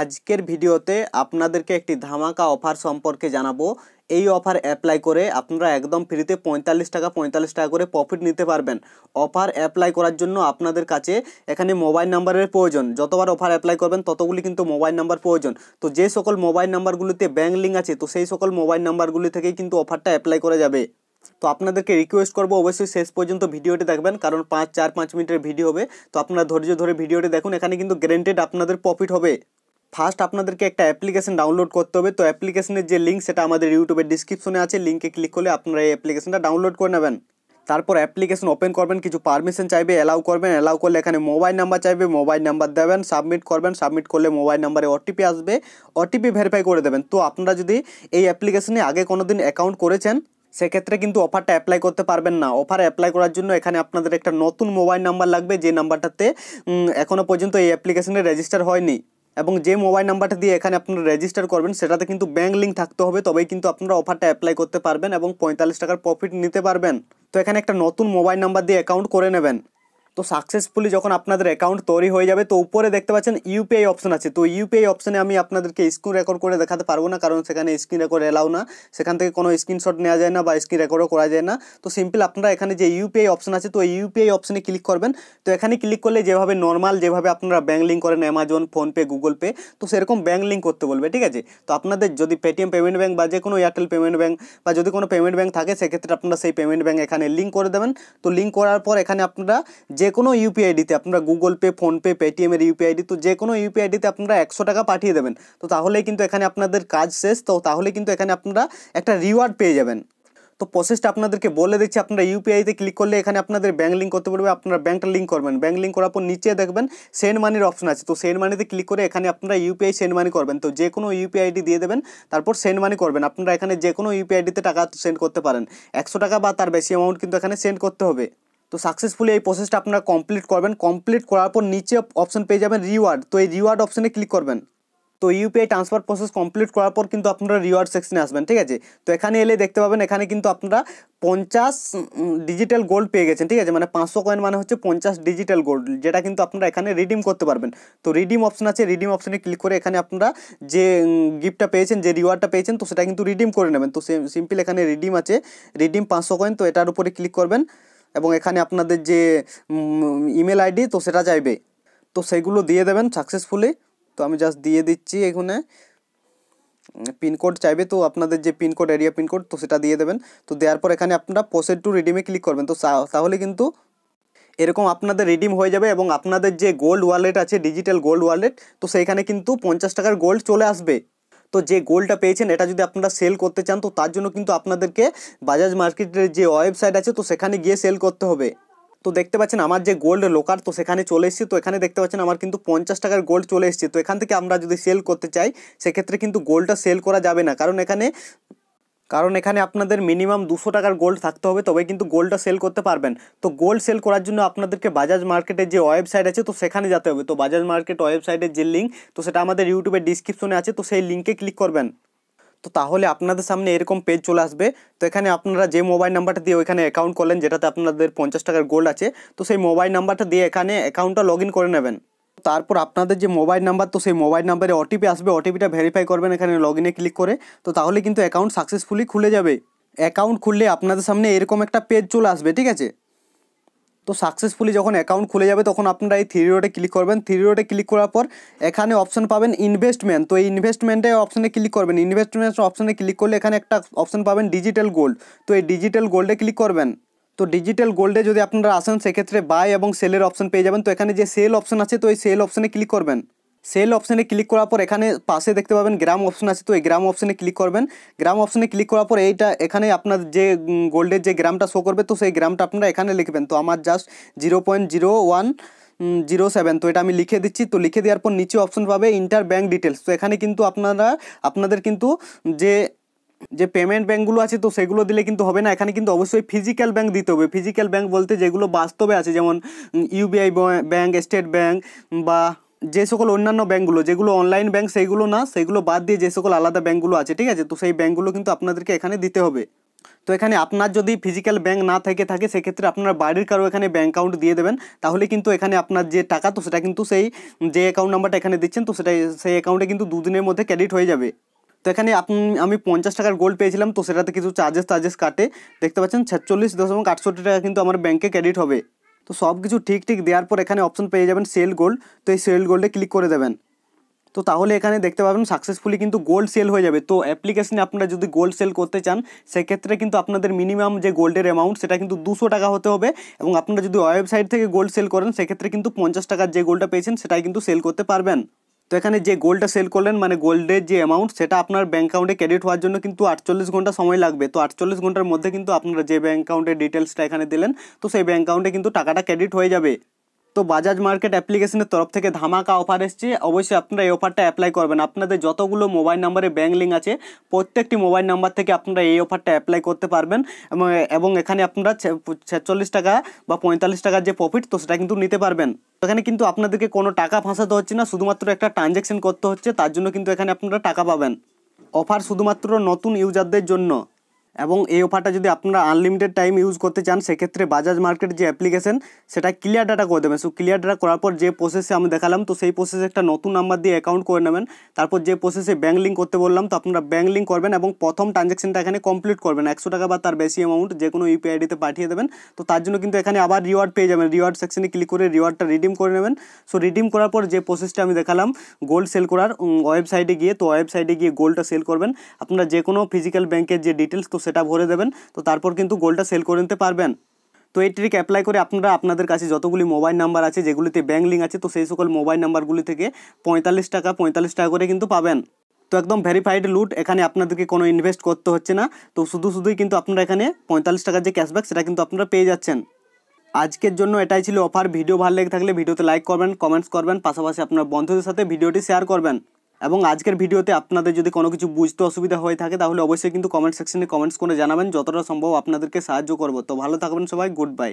আজকের ভিডিওতে আপনাদেরকে একটি ধামাকা অফার সম্পর্কে জানাবো এই অফার অ্যাপ্লাই করে আপনারা একদম ফ্রিতে পঁয়তাল্লিশ টাকা পঁয়তাল্লিশ টাকা করে প্রফিট নিতে পারবেন অফার অ্যাপ্লাই করার জন্য আপনাদের কাছে এখানে মোবাইল নাম্বারের প্রয়োজন যতবার অফার অ্যাপ্লাই করবেন ততগুলি কিন্তু মোবাইল নাম্বার প্রয়োজন তো যে সকল মোবাইল নাম্বারগুলিতে ব্যাঙ্ক লিঙ্ক আছে তো সেই সকল মোবাইল নাম্বারগুলি থেকেই কিন্তু অফারটা অ্যাপ্লাই করা যাবে তো আপনাদেরকে রিকোয়েস্ট করবো অবশ্যই শেষ পর্যন্ত ভিডিওটি দেখবেন কারণ পাঁচ চার পাঁচ মিনিটের ভিডিও হবে তো আপনারা ধৈর্য ধরে ভিডিওটি দেখুন এখানে কিন্তু গ্যারেন্টেড আপনাদের প্রফিট হবে ফার্স্ট আপনাদেরকে একটা অ্যাপ্লিকেশন ডাউনলোড করতে হবে তো অ্যাপ্লিকেশনের যে লিঙ্ক সেটা আমাদের ইউটিউবের ডিসক্রিপশনে আছে লিঙ্কে ক্লিক করলে আপনারা এই অ্যাপ্লিকেশনটা ডাউনলোড করে নেবেন তারপর অ্যাপ্লিকেশন ওপেন করবেন কিছু পারমিশন চাইবে অ্যালাউ করবেন অ্যালাউ করলে এখানে মোবাইল নাম্বার চাইবে মোবাইল নাম্বার দেবেন সাবমিট করবেন সাবমিট করলে মোবাইল নাম্বারে ওটিপি আসবে ওটিপি ভেরিফাই করে দেবেন তো আপনারা যদি এই অ্যাপ্লিকেশনে আগে কোনো দিন অ্যাকাউন্ট করেছেন সেক্ষেত্রে কিন্তু অফারটা অ্যাপ্লাই করতে পারবেন না অফার অ্যাপ্লাই করার জন্য এখানে আপনাদের একটা নতুন মোবাইল নাম্বার লাগবে যে নাম্বারটাতে এখনও পর্যন্ত এই অ্যাপ্লিকেশনে রেজিস্টার হয়নি এবং যে মোবাইল নাম্বারটা দিয়ে এখানে আপনারা রেজিস্টার করবেন সেটাতে কিন্তু ব্যাঙ্ক লিঙ্ক থাকতে হবে তবেই কিন্তু আপনারা অফারটা অ্যাপ্লাই করতে পারবেন এবং পঁয়তাল্লিশ টাকার প্রফিট নিতে পারবেন তো এখানে একটা নতুন মোবাইল নাম্বার দিয়ে অ্যাকাউন্ট করে নেবেন তো সাকসেসফুলি যখন আপনাদের অ্যাকাউন্ট তৈরি হয়ে যাবে তো উপরে দেখতে পাচ্ছেন ইউপিআই অপশন আছে তো ইউপিআই অপশানে আমি আপনাদেরকে স্ক্রিন রেকর্ড করে দেখাতে পারবো না কারণ সেখানে স্ক্রিন রেকর্ড এলাও না সেখান থেকে কোনো স্ক্রিনশট নেওয়া যায় না বা স্ক্রিন রেকর্ডও করা যায় না তো সিম্পল আপনারা এখানে যে ইউপিআই অপশন আছে তো ইউপিআই অপশানে ক্লিক করবেন তো এখানে ক্লিক করলে যেভাবে নর্মাল যেভাবে আপনারা ব্যাঙ্ক লিঙ্ক করেন অ্যামাজন ফোনপে গুগল পে তো সেরকম ব্যাঙ্ক লিঙ্ক করতে বলবে ঠিক আছে তো আপনাদের যদি পেটিএম পেমেন্ট ব্যাঙ্ক বা যে কোনো এয়ারটেল পেমেন্ট ব্যাঙ্ক বা যদি কোনো পেমেন্ট ব্যাঙ্ক থাকে সেক্ষেত্রে আপনারা সেই পেমেন্ট ব্যাঙ্ক এখানে লিঙ্ক করে দেবেন তো লিঙ্ক করার পর এখানে আপনারা যে যে কোনো ইউপিআই আইডিতে আপনারা গুগল পে ফোনপে পেটিএমের ইউপিআই আইডি তো যে কোনো ইউপিআই আইডিতে আপনারা একশো টাকা পাঠিয়ে দেবেন তো তাহলেই কিন্তু এখানে আপনাদের কাজ শেষ তো তাহলে কিন্তু এখানে আপনারা একটা রিওয়ার্ড পেয়ে যাবেন তো প্রসেসটা আপনাদেরকে বলে দিচ্ছি আপনারা ইউপিআইতে ক্লিক করলে এখানে আপনাদের ব্যাঙ্ক লিঙ্ক করতে পারবে আপনারা ব্যাঙ্কটা লিঙ্ক করবেন ব্যাঙ্ক লিঙ্ক করার পর নিচে দেখবেন সেন্ড মানির অপশন আছে তো সেন্ড মানিতে ক্লিক করে এখানে আপনারা ইউপিআই সেন্ড মানি করবেন তো যে কোনো ইউপিআই আইডি দিয়ে দেবেন তারপর সেন্ড মানি করবেন আপনারা এখানে যে কোনো ইউপিআই আইডিতে টাকা সেন্ড করতে পারেন একশো টাকা বা তার বেশি অ্যামাউন্ট কিন্তু এখানে সেন্ড করতে হবে তো সাকসেসফুলি এই প্রসেসটা আপনারা কমপ্লিট করবেন কমপ্লিট করার পর নিচে অপশন পেয়ে যাবেন রিওয়ার্ড তো এই রিওয়ার্ড অপশনে ক্লিক করবেন তো ইউপিআই ট্রান্সফার প্রসেস কমপ্লিট করার পর কিন্তু আপনারা রিওয়ার্ড সেকশনে আসবেন ঠিক আছে তো এখানে এলে দেখতে পাবেন এখানে কিন্তু আপনারা পঞ্চাশ ডিজিটাল গোল্ড পেয়ে গেছেন ঠিক আছে মানে পাঁচশো কয়েন মানে হচ্ছে পঞ্চাশ ডিজিটাল গোল্ড যেটা কিন্তু আপনারা এখানে রিডিম করতে পারবেন তো রিডিম অপশন আছে রিডিম অপশনে ক্লিক করে এখানে আপনারা যে গিফটটা পেয়েছেন যে রিওয়ার্ডটা পেয়েছেন তো সেটা কিন্তু রিডিম করে নেবেন তো সিম্পল এখানে রিডিম আছে রিডিম পাঁচশো কয়েন তো এটার উপরে ক্লিক করবেন এবং এখানে আপনাদের যে ইমেল আইডি তো সেটা চাইবে তো সেগুলো দিয়ে দেবেন সাকসেসফুলি তো আমি জাস্ট দিয়ে দিচ্ছি এখানে পিনকোড চাইবে তো আপনাদের যে পিনকোড এরিয়া পিনকোড তো সেটা দিয়ে দেবেন তো দেওয়ার পর এখানে আপনারা প্রসেড টু রিডিমে ক্লিক করবেন তো তাহলে কিন্তু এরকম আপনাদের রিডিম হয়ে যাবে এবং আপনাদের যে গোল্ড ওয়ালেট আছে ডিজিটাল গোল্ড ওয়ালেট তো সেইখানে কিন্তু পঞ্চাশ টাকার গোল্ড চলে আসবে তো যে গোল্ডটা পেয়েছেন এটা যদি আপনারা সেল করতে চান তো তার জন্য কিন্তু আপনাদেরকে বাজাজ মার্কেটের যে ওয়েবসাইট আছে তো সেখানে গিয়ে সেল করতে হবে তো দেখতে পাচ্ছেন আমার যে গোল্ড লোকার তো সেখানে চলে এসেছি তো এখানে দেখতে পাচ্ছেন আমার কিন্তু পঞ্চাশ টাকার গোল্ড চলে এসেছে তো এখান থেকে আমরা যদি সেল করতে চাই সেক্ষেত্রে কিন্তু গোল্ডটা সেল করা যাবে না কারণ এখানে কারণ এখানে আপনাদের মিনিমাম দুশো টাকার গোল্ড থাকতে হবে তবে কিন্তু গোল্ডটা সেল করতে পারবেন তো গোল্ড সেল করার জন্য আপনাদেরকে বাজাজ মার্কেটের যে ওয়েবসাইট আছে তো সেখানে যেতে হবে তো বাজাজ মার্কেট ওয়েবসাইটের যে লিঙ্ক তো সেটা আমাদের ইউটিউবের ডিসক্রিপশনে আছে তো সেই লিঙ্কে ক্লিক করবেন তো তাহলে আপনাদের সামনে এরকম পেজ চলে আসবে তো এখানে আপনারা যে মোবাইল নাম্বারটা দিয়ে ওইখানে অ্যাকাউন্ট করলেন যেটাতে আপনাদের পঞ্চাশ টাকার গোল্ড আছে তো সেই মোবাইল নাম্বারটা দিয়ে এখানে অ্যাকাউন্টটা লগ করে নেবেন তারপর আপনাদের যে মোবাইল নাম্বার তো সেই মোবাইল নাম্বারে ওটিপি আসবে ওটিপিটা ভেরিফাই করবেন এখানে লগ ইনে ক্লিক করে তো তাহলে কিন্তু অ্যাকাউন্ট সাকসেসফুলি খুলে যাবে অ্যাকাউন্ট খুললে আপনাদের সামনে এরকম একটা পেজ চলে আসবে ঠিক আছে তো সাকসেসফুলি যখন অ্যাকাউন্ট খুলে যাবে তখন আপনারা এই থ্রি রোডে ক্লিক করবেন থ্রি রোডে ক্লিক করার পর এখানে অপশন পাবেন ইনভেস্টমেন্ট তো এই ইনভেস্টমেন্টে অপশনে ক্লিক করবেন ইনভেস্টমেন্ট অপশনে ক্লিক করলে এখানে একটা অপশন পাবেন ডিজিটাল গোল্ড তো এই ডিজিটাল গোল্ডে ক্লিক করবেন তো ডিজিটাল গোল্ডে যদি আপনারা আসেন সেক্ষেত্রে বাই এবং সেলের অপশন পেয়ে যাবেন তো এখানে যে সেল অপশন আছে তো এই সেল অপশনে ক্লিক করবেন সেল অপশনে ক্লিক করার পর এখানে পাশে দেখতে পাবেন গ্রাম অপশন আছে তো এই গ্রাম অপশনে ক্লিক করবেন গ্রাম অপশনে ক্লিক করার পর এইটা এখানে আপনার যে গোল্ডের যে গ্রামটা শো করবে তো সেই গ্রামটা আপনারা এখানে লিখবেন তো আমার just zero point zero one zero seven তো এটা আমি লিখে দিচ্ছি তো লিখে দেওয়ার পর নিচে অপশন পাবে ইন্টার ব্যাঙ্ক ডিটেলস তো এখানে কিন্তু আপনারা আপনাদের কিন্তু যে যে পেমেন্ট ব্যাঙ্কগুলো আছে তো সেগুলো দিলে কিন্তু হবে না এখানে কিন্তু অবশ্যই ফিজিক্যাল ব্যাঙ্ক দিতে হবে ফিজিক্যাল ব্যাঙ্ক বলতে যেগুলো বাস্তবে আছে যেমন ইউবিআই ব্যাঙ্ক স্টেট ব্যাঙ্ক বা যে সকল অন্যান্য ব্যাঙ্কগুলো যেগুলো অনলাইন ব্যাঙ্ক সেইগুলো না সেগুলো বাদ দিয়ে যে সকল আলাদা ব্যাঙ্কগুলো আছে ঠিক আছে তো সেই ব্যাঙ্কগুলো কিন্তু আপনাদেরকে এখানে দিতে হবে তো এখানে আপনার যদি ফিজিক্যাল ব্যাঙ্ক না থেকে থাকে সেক্ষেত্রে আপনার বাড়ির কারো এখানে ব্যাঙ্ক অ্যাকাউন্ট দিয়ে দেবেন তাহলে কিন্তু এখানে আপনার যে টাকা তো সেটা কিন্তু সেই যে অ্যাকাউন্ট নাম্বারটা এখানে দিচ্ছেন তো সেটা সেই অ্যাকাউন্টে কিন্তু দুদিনের মধ্যে ক্রেডিট হয়ে যাবে তো এখানে আমি পঞ্চাশ টাকার গোল্ড পেয়েছিলাম তো সেটাতে কিছু চার্জেস টার্জেস কাটে দেখতে পাচ্ছেন ছেচল্লিশ দশমিক আটষট্টি টাকা কিন্তু আমার ব্যাংকে ক্রেডিট হবে তো সব কিছু ঠিক ঠিক দেওয়ার পর এখানে অপশন পেয়ে যাবেন সেল গোল্ড তো এই সেল গোল্ডে ক্লিক করে দেবেন তো তাহলে এখানে দেখতে পাবেন সাকসেসফুলি কিন্তু গোল্ড সেল হয়ে যাবে তো অ্যাপ্লিকেশনে আপনারা যদি গোল্ড সেল করতে চান সেক্ষেত্রে কিন্তু আপনাদের মিনিমাম যে গোল্ডের অ্যামাউন্ট সেটা কিন্তু দুশো টাকা হতে হবে এবং আপনারা যদি ওয়েবসাইট থেকে গোল্ড সেল করেন সেক্ষেত্রে কিন্তু পঞ্চাশ টাকার যে গোল্ডটা পেয়েছেন সেটাই কিন্তু সেল করতে পারবেন তো এখানে যে গোল্ডটা সেল করলেন মানে গোল্ডের যে অ্যামাউন্ট সেটা আপনার ব্যাঙ্ক অ্যাকাউন্টে ক্রেডিট হওয়ার জন্য কিন্তু আটচল্লিশ ঘন্টা সময় লাগবে তো আটচল্লিশ ঘন্টার মধ্যে কিন্তু আপনারা যে ব্যাঙ্ক অ্যাকাউন্টের ডিটেলসটা এখানে দিলেন তো সেই ব্যাঙ্ক অ্যাকাউন্টে কিন্তু টাকাটা ক্রেডিট হয়ে যাবে তো বাজাজ মার্কেট অ্যাপ্লিকেশনের তরফ থেকে ধামাকা অফার এসছে অবশ্যই আপনারা এই অফারটা অ্যাপ্লাই করবেন আপনাদের যতগুলো মোবাইল নাম্বারে ব্যাঙ্ক লিঙ্ক আছে প্রত্যেকটি মোবাইল নাম্বার থেকে আপনারা এই অফারটা অ্যাপ্লাই করতে পারবেন এবং এখানে আপনারা ছেচল্লিশ টাকা বা পঁয়তাল্লিশ টাকার যে প্রফিট তো সেটা কিন্তু নিতে পারবেন এখানে কিন্তু আপনাদেরকে কোনো টাকা ফাঁসাতে হচ্ছে না শুধুমাত্র একটা ট্রানজ্যাকশন করতে হচ্ছে তার জন্য কিন্তু এখানে আপনারা টাকা পাবেন অফার শুধুমাত্র নতুন ইউজারদের জন্য এবং এই অফারটা যদি আপনারা আনলিমিটেড টাইম ইউজ করতে চান সেক্ষেত্রে বাজাজ মার্কেট যে অ্যাপ্লিকেশন সেটা ক্লিয়ার ডাটা করে দেবেন সো ক্লিয়ার ডাটা করার পর যে প্রসেসে আমি দেখালাম তো সেই প্রসেসে একটা নতুন নাম্বার দিয়ে অ্যাকাউন্ট করে নেবেন তারপর যে প্রসেসে ব্যাঙ্ক লিঙ্ক করতে বললাম তো আপনারা ব্যাঙ্ক লিঙ্ক করবেন এবং প্রথম ট্রানজ্যাকশনটা এখানে কমপ্লিট করবেন একশো টাকা বা তার বেশি অ্যামাউন্ট যে কোনো ইউপিআই আইডিতে পাঠিয়ে দেবেন তো তার জন্য কিন্তু এখানে আবার রিওয়ার্ড পেয়ে যাবেন রিওয়ার্ড সেকশনে ক্লিক করে রিওয়ার্ডটা রিডিম করে নেবেন সো রিডিম করার পর যে প্রসেসটা আমি দেখালাম গোল্ড সেল করার ওয়েবসাইটে গিয়ে তো ওয়েবসাইটে গিয়ে গোল্ডটা সেল করবেন আপনারা যে কোনো ফিজিক্যাল ব্যাংকের যে ডিটেলস তো সেটা ভরে দেবেন তো তারপর কিন্তু গোলটা সেল করে নিতে পারবেন তো এই ট্রিক অ্যাপ্লাই করে আপনারা আপনাদের কাছে যতগুলি মোবাইল নাম্বার আছে যেগুলিতে ব্যাঙ্ক লিঙ্ক আছে তো সেই সকল মোবাইল নাম্বারগুলি থেকে পঁয়তাল্লিশ টাকা পঁয়তাল্লিশ টাকা করে কিন্তু পাবেন তো একদম ভেরিফাইড লুট এখানে আপনাদেরকে কোনো ইনভেস্ট করতে হচ্ছে না তো শুধু শুধুই কিন্তু আপনারা এখানে পঁয়তাল্লিশ টাকার যে ক্যাশব্যাক সেটা কিন্তু আপনারা পেয়ে যাচ্ছেন আজকের জন্য এটাই ছিল অফার ভিডিও ভালো লেগে থাকলে ভিডিওতে লাইক করবেন কমেন্টস করবেন পাশাপাশি আপনার বন্ধুদের সাথে ভিডিওটি শেয়ার করবেন এবং আজকের ভিডিওতে আপনাদের যদি কোনো কিছু বুঝতে অসুবিধা হয়ে থাকে তাহলে অবশ্যই কিন্তু কমেন্ট সেকশনে কমেন্টস করে জানাবেন যতটা সম্ভব আপনাদেরকে সাহায্য করব তো ভালো থাকবেন সবাই গুড বাই